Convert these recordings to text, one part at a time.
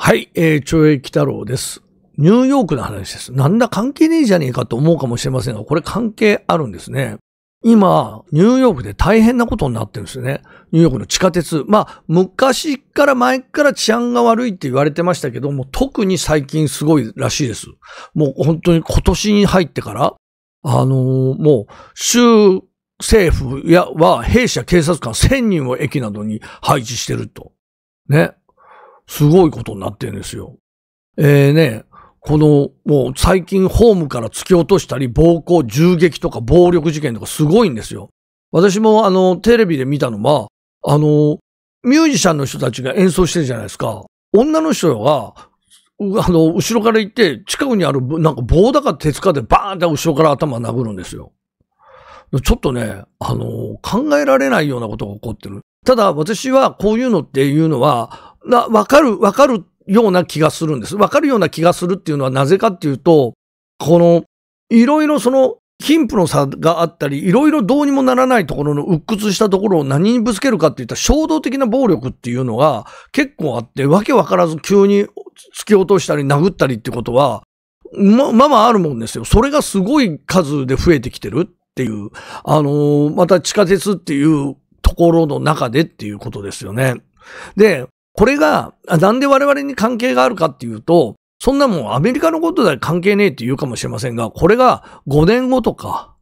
はい、えー、懲役太郎です。ニューヨークの話です。なんだ関係ねえじゃねえかと思うかもしれませんが、これ関係あるんですね。今、ニューヨークで大変なことになってるんですよね。ニューヨークの地下鉄。まあ、昔から前から治安が悪いって言われてましたけども、特に最近すごいらしいです。もう本当に今年に入ってから、あのー、もう、州政府やは、兵士や警察官1000人を駅などに配置してると。ね。すごいことになってるんですよ。えー、ね、この、もう最近ホームから突き落としたり、暴行、銃撃とか暴力事件とかすごいんですよ。私もあの、テレビで見たのは、あの、ミュージシャンの人たちが演奏してるじゃないですか。女の人が、あの、後ろから行って、近くにある、なんか棒だか鉄かでバーンって後ろから頭殴るんですよ。ちょっとね、あの、考えられないようなことが起こってる。ただ、私はこういうのっていうのは、な、わかる、わかるような気がするんです。わかるような気がするっていうのはなぜかっていうと、この、いろいろその、貧富の差があったり、いろいろどうにもならないところの鬱屈したところを何にぶつけるかっていった衝動的な暴力っていうのが結構あって、わけわからず急に突き落としたり殴ったりってことは、ま、まあまああるもんですよ。それがすごい数で増えてきてるっていう、あのー、また地下鉄っていうところの中でっていうことですよね。で、これが、なんで我々に関係があるかっていうと、そんなもんアメリカのことでは関係ねえって言うかもしれませんが、これが5年後とか、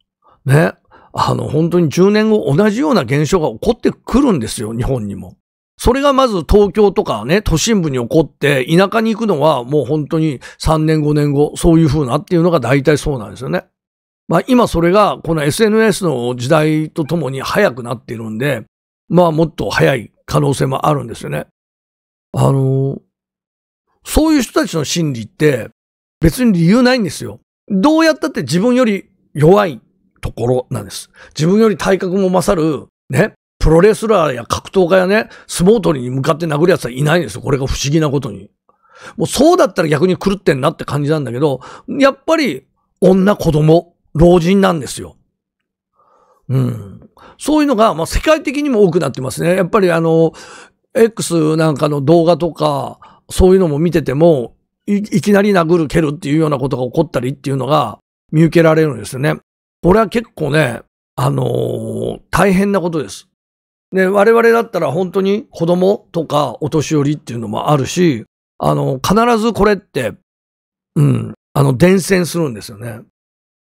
ね、あの、本当に10年後同じような現象が起こってくるんですよ、日本にも。それがまず東京とかね、都心部に起こって、田舎に行くのはもう本当に3年5年後、そういう風なっていうのが大体そうなんですよね。まあ今それがこの SNS の時代とともに早くなっているんで、まあもっと早い可能性もあるんですよね。あの、そういう人たちの心理って別に理由ないんですよ。どうやったって自分より弱いところなんです。自分より体格も勝る、ね、プロレスラーや格闘家やね、相撲取りに向かって殴る奴はいないんですよ。これが不思議なことに。もうそうだったら逆に狂ってんなって感じなんだけど、やっぱり女子供、老人なんですよ。うん。そういうのが、まあ、世界的にも多くなってますね。やっぱりあの、X なんかの動画とか、そういうのも見てても、いいきなり殴る、蹴るっていうようなことが起こったりっていうのが見受けられるんですよね。これは結構ね、あのー、大変なことです。で、我々だったら本当に子供とかお年寄りっていうのもあるし、あの、必ずこれって、うん、あの、伝染するんですよね。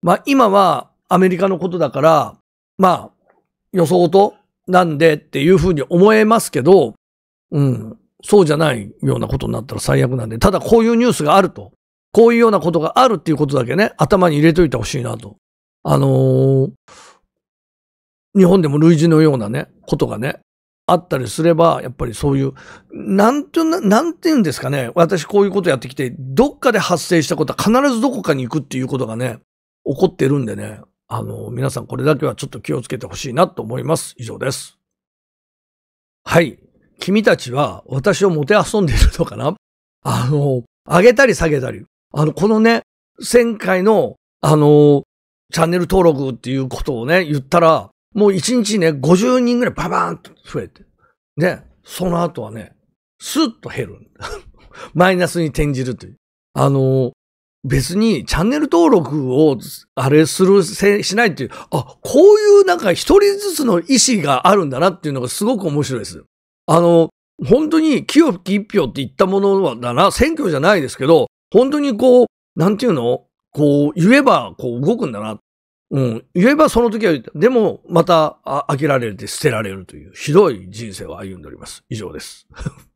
まあ今はアメリカのことだから、まあ予想となんでっていうふうに思えますけど、うん。そうじゃないようなことになったら最悪なんで、ただこういうニュースがあると、こういうようなことがあるっていうことだけね、頭に入れといてほしいなと。あのー、日本でも類似のようなね、ことがね、あったりすれば、やっぱりそういう、なんて、なんて言うんですかね、私こういうことやってきて、どっかで発生したことは必ずどこかに行くっていうことがね、起こってるんでね、あの、皆さんこれだけはちょっと気をつけてほしいなと思います。以上です。はい。君たちは私をもてあそんでいるのかな あの、上げたり下げたり。あの、このね、先回の、あの、チャンネル登録っていうことをね、言ったら、もう1日ね、50人ぐらいババーンと増えて。で、その後はね、スッと減る。マイナスに転じるという。あの、別にチャンネル登録をあれする、しないっていう、あ、こういうなんか一人ずつの意思があるんだなっていうのがすごく面白いです。あの、本当に清き一票って言ったものだな、選挙じゃないですけど、本当にこう、なんていうのこう、言えば、こう、動くんだな。うん。言えばその時は言った。でも、また、飽きられて捨てられるという、ひどい人生を歩んでおります。以上です。